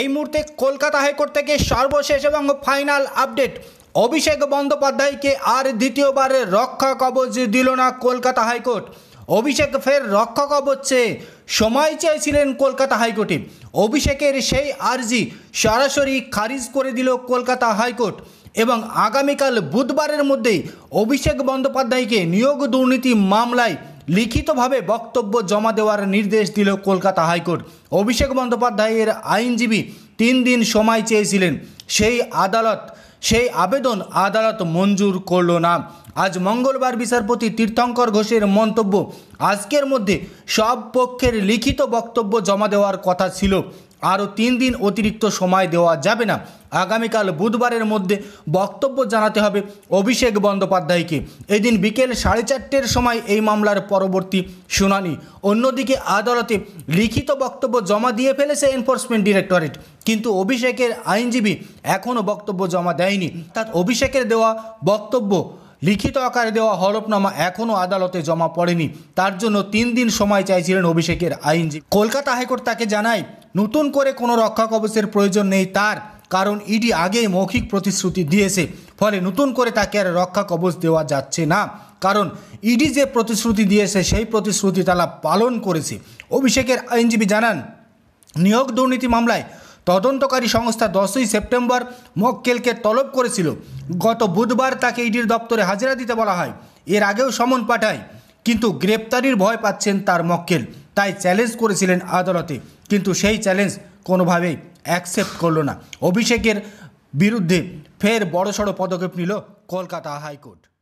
এই মুহূর্তে কলকাতা হাইকোর্ট থেকে সর্বশেষ এবং ফাইনাল আপডেট অভিষেক বন্দ্যোপাধ্যায়কে আর দ্বিতীয়বার রক্ষা কবচ দিল না কলকাতা হাইকোর্ট অভিষেক ফের রক্ষা কবচ চেয়ে সময় চেয়েছিলেন কলকাতা হাইকোর্টে অভিষেকের সেই আর্জি সরাসরি খারিজ করে দিল কলকাতা হাইকোর্ট এবং আগামীকাল বুধবারের মধ্যেই অভিষেক বন্দ্যোপাধ্যায়কে নিয়োগ দুর্নীতি মামলায় লিখিতভাবে বক্তব্য জমা দেওয়ার নির্দেশ দিল কলকাতা হাইকোর্ট অভিষেক বন্দ্যোপাধ্যায়ের আইনজীবী তিন দিন সময় চেয়েছিলেন সেই আদালত সেই আবেদন আদালত মঞ্জুর করল না আজ মঙ্গলবার বিচারপতি তীর্থঙ্কর ঘোষের মন্তব্য আজকের মধ্যে সব পক্ষের লিখিত বক্তব্য জমা দেওয়ার কথা ছিল আরও তিন দিন অতিরিক্ত সময় দেওয়া যাবে না আগামীকাল বুধবারের মধ্যে বক্তব্য জানাতে হবে অভিষেক বন্দ্যোপাধ্যায়কে এদিন বিকেল সাড়ে চারটের সময় এই মামলার পরবর্তী শুনানি অন্যদিকে আদালতে লিখিত বক্তব্য জমা দিয়ে ফেলেছে এনফোর্সমেন্ট ডিরেক্টরেট কিন্তু অভিষেকের আইনজীবী এখনও বক্তব্য জমা দেয়নি তার অভিষেকের দেওয়া বক্তব্য লিখিত আকারে দেওয়া হলফনামা এখনও আদালতে জমা পড়েনি তার জন্য তিন দিন সময় চাইছিলেন অভিষেকের আইনজীবী কলকাতা হাইকোর্ট তাকে জানায় নতুন করে কোনো রক্ষা কবচের প্রয়োজন নেই তার কারণ ইডি আগেই মৌখিক প্রতিশ্রুতি দিয়েছে ফলে নতুন করে তাকে আর রক্ষা কবচ দেওয়া যাচ্ছে না কারণ ইডি যে প্রতিশ্রুতি দিয়েছে সেই প্রতিশ্রুতি তারা পালন করেছে অভিষেকের আইনজীবী জানান নিয়োগ দুর্নীতি মামলায় তদন্তকারী সংস্থা দশই সেপ্টেম্বর মক্কেলকে তলব করেছিল গত বুধবার তাকে ইডির দপ্তরে হাজিরা দিতে বলা হয় এর আগেও সমন পাঠায় কিন্তু গ্রেপ্তারির ভয় পাচ্ছেন তার মক্কেল তাই চ্যালেঞ্জ করেছিলেন আদালতে কিন্তু সেই চ্যালেঞ্জ কোনোভাবেই অ্যাকসেপ্ট করল না অভিষেকের বিরুদ্ধে ফের বড়সড় পদক্ষেপ নিল কলকাতা হাইকোর্ট